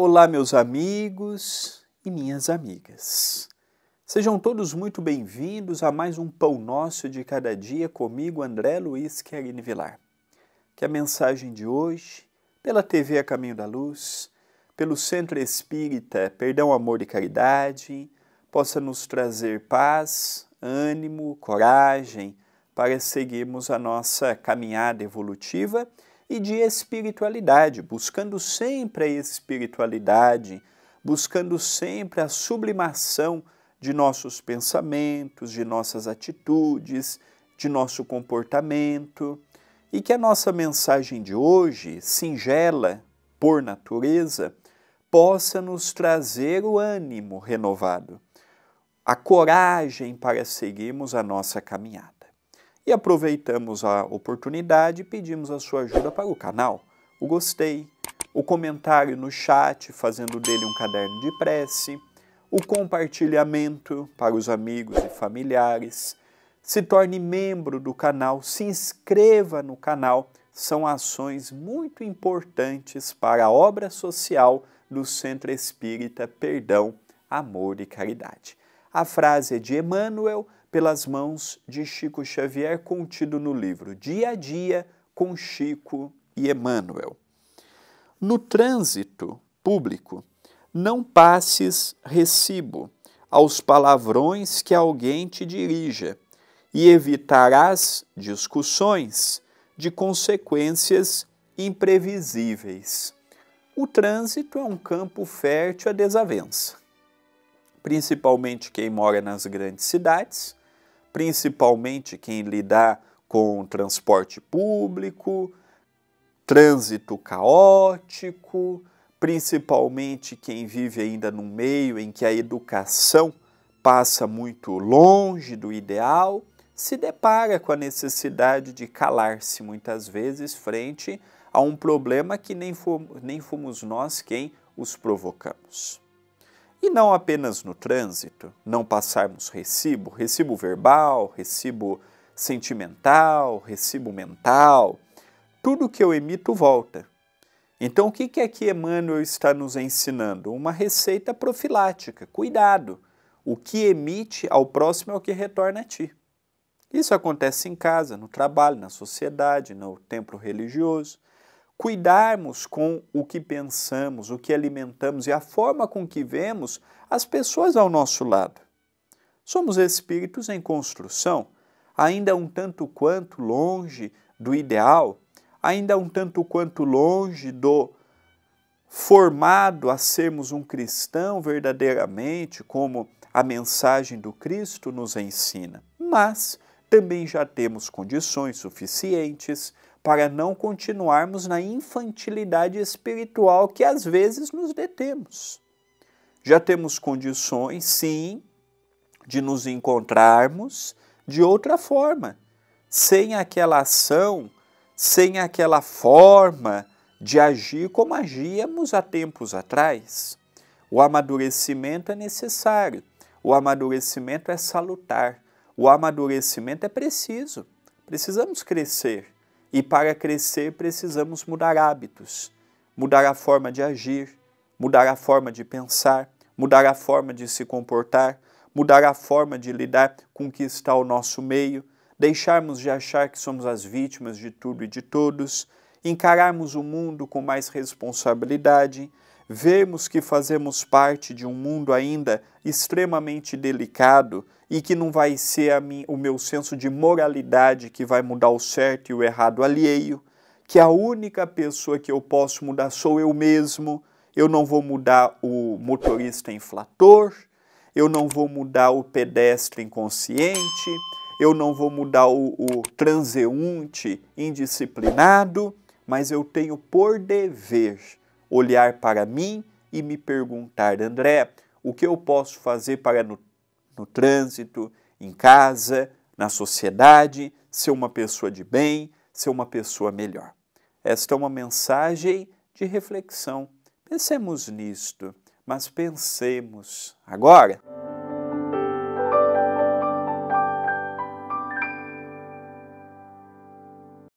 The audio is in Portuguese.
Olá, meus amigos e minhas amigas. Sejam todos muito bem-vindos a mais um Pão Nosso de Cada Dia comigo, André Luiz Querini Vilar. Que a mensagem de hoje, pela TV A Caminho da Luz, pelo Centro Espírita Perdão, Amor e Caridade, possa nos trazer paz, ânimo, coragem para seguirmos a nossa caminhada evolutiva e de espiritualidade, buscando sempre a espiritualidade, buscando sempre a sublimação de nossos pensamentos, de nossas atitudes, de nosso comportamento, e que a nossa mensagem de hoje, singela por natureza, possa nos trazer o ânimo renovado, a coragem para seguirmos a nossa caminhada. E aproveitamos a oportunidade e pedimos a sua ajuda para o canal. O gostei, o comentário no chat, fazendo dele um caderno de prece, o compartilhamento para os amigos e familiares. Se torne membro do canal, se inscreva no canal. São ações muito importantes para a obra social do Centro Espírita Perdão, Amor e Caridade. A frase é de Emmanuel pelas mãos de Chico Xavier, contido no livro Dia a Dia com Chico e Emmanuel. No trânsito público, não passes recibo aos palavrões que alguém te dirija e evitarás discussões de consequências imprevisíveis. O trânsito é um campo fértil à desavença, principalmente quem mora nas grandes cidades principalmente quem lidar com transporte público, trânsito caótico, principalmente quem vive ainda num meio em que a educação passa muito longe do ideal, se depara com a necessidade de calar-se muitas vezes frente a um problema que nem, fomos nós quem os provocamos. E não apenas no trânsito, não passarmos recibo, recibo verbal, recibo sentimental, recibo mental, tudo que eu emito volta. Então, o que é que Emmanuel está nos ensinando? Uma receita profilática. Cuidado! O que emite ao próximo é o que retorna a ti. Isso acontece em casa, no trabalho, na sociedade, no templo religioso cuidarmos com o que pensamos, o que alimentamos e a forma com que vemos as pessoas ao nosso lado. Somos espíritos em construção, ainda um tanto quanto longe do ideal, ainda um tanto quanto longe do formado a sermos um cristão verdadeiramente, como a mensagem do Cristo nos ensina. Mas também já temos condições suficientes para não continuarmos na infantilidade espiritual que às vezes nos detemos. Já temos condições, sim, de nos encontrarmos de outra forma, sem aquela ação, sem aquela forma de agir como agíamos há tempos atrás. O amadurecimento é necessário, o amadurecimento é salutar, o amadurecimento é preciso. Precisamos crescer e para crescer, precisamos mudar hábitos, mudar a forma de agir, mudar a forma de pensar, mudar a forma de se comportar, mudar a forma de lidar com o que está ao nosso meio, deixarmos de achar que somos as vítimas de tudo e de todos, encararmos o mundo com mais responsabilidade, vermos que fazemos parte de um mundo ainda extremamente delicado e que não vai ser mim, o meu senso de moralidade que vai mudar o certo e o errado alheio, que a única pessoa que eu posso mudar sou eu mesmo, eu não vou mudar o motorista inflator, eu não vou mudar o pedestre inconsciente, eu não vou mudar o, o transeunte indisciplinado mas eu tenho por dever olhar para mim e me perguntar, André, o que eu posso fazer para no, no trânsito, em casa, na sociedade, ser uma pessoa de bem, ser uma pessoa melhor. Esta é uma mensagem de reflexão. Pensemos nisto, mas pensemos agora.